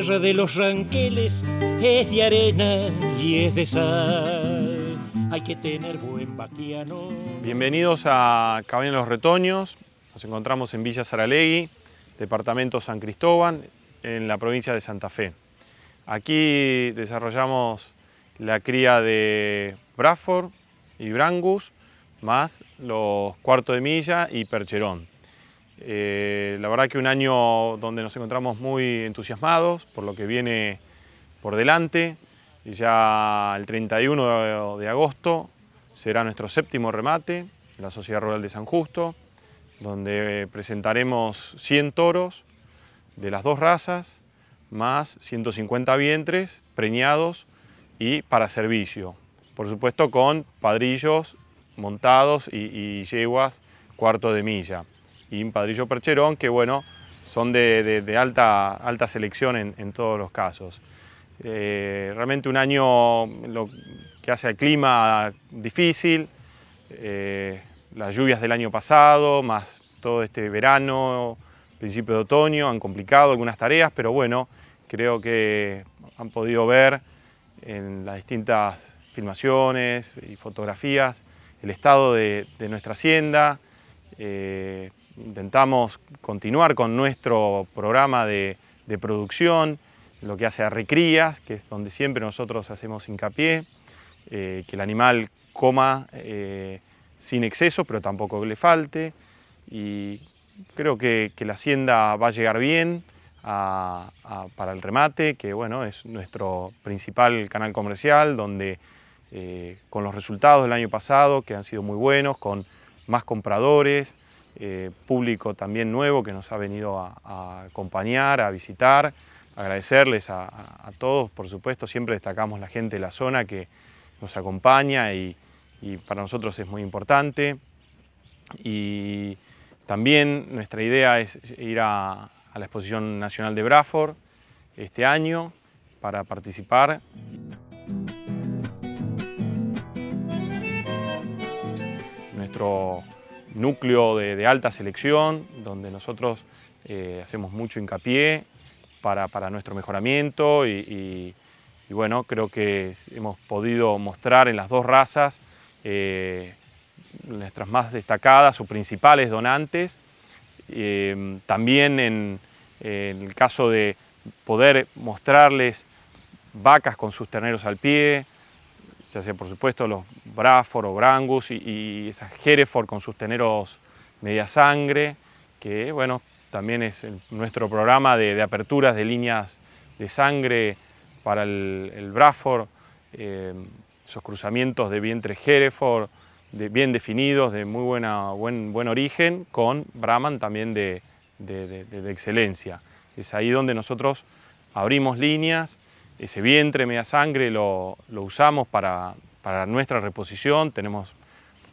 tierra de los ranqueles es de arena y es de sal. Hay que tener buen vaquiano. Bienvenidos a de Los Retoños. Nos encontramos en Villa Saralegui, departamento San Cristóbal, en la provincia de Santa Fe. Aquí desarrollamos la cría de Braford y Brangus, más los Cuarto de milla y percherón. Eh, la verdad que un año donde nos encontramos muy entusiasmados por lo que viene por delante. Y ya el 31 de agosto será nuestro séptimo remate la Sociedad Rural de San Justo, donde presentaremos 100 toros de las dos razas, más 150 vientres preñados y para servicio. Por supuesto con padrillos montados y yeguas cuarto de milla y un padrillo percherón, que bueno, son de, alta, alta selección en, todos los casos. Eh, realmente un año que hace el clima difícil, eh, las lluvias del año pasado, más todo este verano, principio de otoño, han complicado algunas tareas, pero bueno, creo que han podido ver en las distintas filmaciones y fotografías el estado de, nuestra hacienda, eh, intentamos continuar con nuestro programa de, producción, lo que hace a recrías, que es donde siempre nosotros hacemos hincapié, eh, que el animal coma eh, sin exceso, pero tampoco le falte. Y creo que, la hacienda va a llegar bien para el remate, que bueno, es nuestro principal canal comercial, donde eh, con los resultados del año pasado, que han sido muy buenos, con más compradores, eh, público también nuevo que nos ha venido a, acompañar, a visitar. Agradecerles a, todos, por supuesto, siempre destacamos la gente de la zona que nos acompaña y, para nosotros es muy importante. Y también nuestra idea es ir a, la Exposición Nacional de Braford este año para participar. Nuestro núcleo de, alta selección, donde nosotros eh, hacemos mucho hincapié para, nuestro mejoramiento y, bueno, creo que hemos podido mostrar en las dos razas eh, nuestras más destacadas o principales donantes. Eh, también en el caso de poder mostrarles vacas con sus terneros al pie, ya sea por supuesto los Braford o Brangus y, esas Hereford con sus teneros media sangre, que bueno, también es nuestro programa de, aperturas de líneas de sangre para el, el Braford, eh, esos cruzamientos de vientre Hereford, bien definidos, de muy buena, buen, buen origen, con Brahman también de, de excelencia. Es ahí donde nosotros abrimos líneas, ese vientre, media sangre, lo, usamos para, nuestra reposición. Tenemos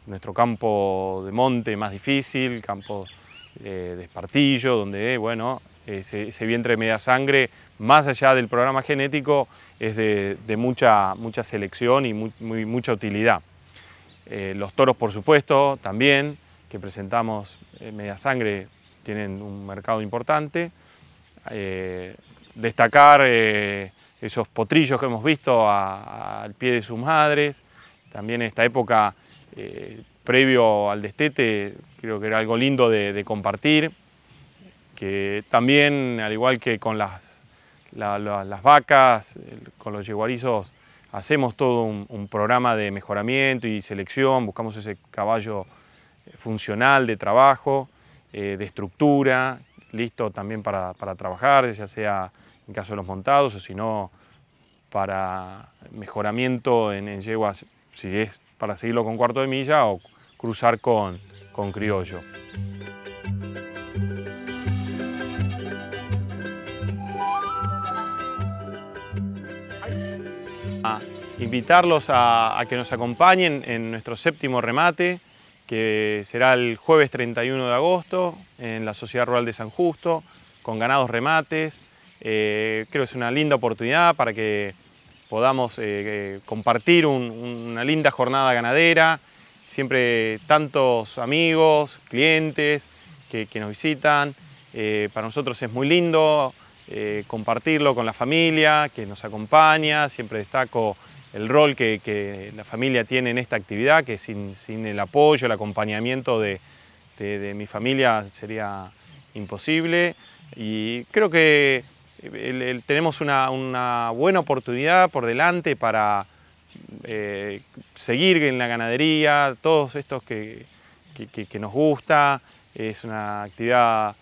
nuestro campo de monte más difícil, campo eh, de espartillo, donde, bueno, ese, vientre media sangre, más allá del programa genético, es de, mucha, mucha selección y mucha utilidad. Eh, los toros, por supuesto, también, que presentamos eh, media sangre, tienen un mercado importante. destacar esos potrillos que hemos visto al pie de sus madres. También en esta época, eh, previo al destete, creo que era algo lindo de, compartir. Que también, al igual que con las, las vacas, con los yeguarizos, hacemos todo un, programa de mejoramiento y selección, buscamos ese caballo eh, funcional de trabajo, eh, de estructura, listo también para, para trabajar, ya sea en caso de los montados, o si no, para mejoramiento en, yeguas, si es para seguirlo con cuarto de milla o cruzar con, criollo. invitarlos a, a, que nos acompañen en nuestro séptimo remate, que será el jueves 31 de agosto en la Sociedad Rural de San Justo, con ganados remates, eh, creo que es una linda oportunidad para que podamos eh, eh, compartir una linda jornada ganadera. Siempre tantos amigos, clientes que, nos visitan. para nosotros es muy lindo compartirlo con la familia que nos acompaña. Siempre destaco el rol que, la familia tiene en esta actividad, que sin, el apoyo, el acompañamiento de, de mi familia sería imposible. Y creo que tenemos una, buena oportunidad por delante para eh, seguir en la ganadería, todos estos que, nos gusta, es una actividad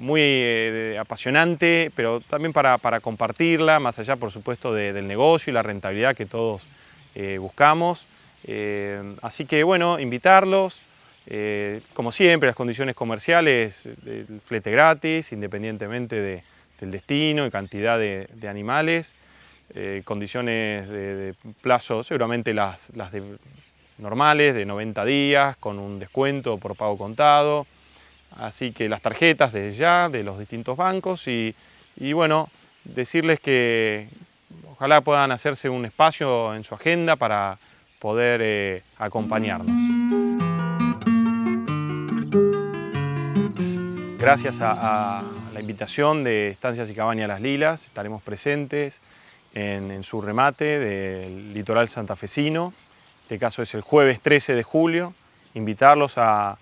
muy eh, apasionante, pero también para, compartirla, más allá por supuesto del negocio y la rentabilidad que todos eh, buscamos. así que bueno, invitarlos, como siempre, las condiciones comerciales, el flete gratis, independientemente de, el destino y cantidad de, animales, eh, condiciones de, plazo, seguramente las, las normales, de 90 días, con un descuento por pago contado. Así que las tarjetas desde ya, de los distintos bancos y, y bueno, decirles que ojalá puedan hacerse un espacio en su agenda para poder eh, acompañarnos. gracias a, invitación de Estancias y Cabañas Las Lilas, estaremos presentes en, su remate del litoral santafesino, este caso es el jueves 13 de julio, invitarlos a,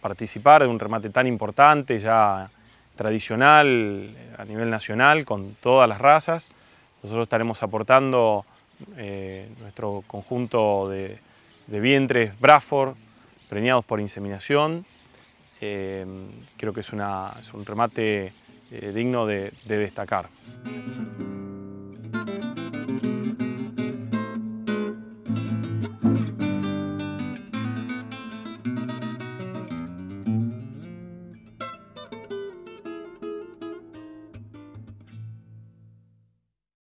participar de un remate tan importante, ya tradicional a nivel nacional, con todas las razas. Nosotros estaremos aportando eh, nuestro conjunto de, vientres Braford, preñados por inseminación, Em, creo que es, un remate eh, digno de destacar.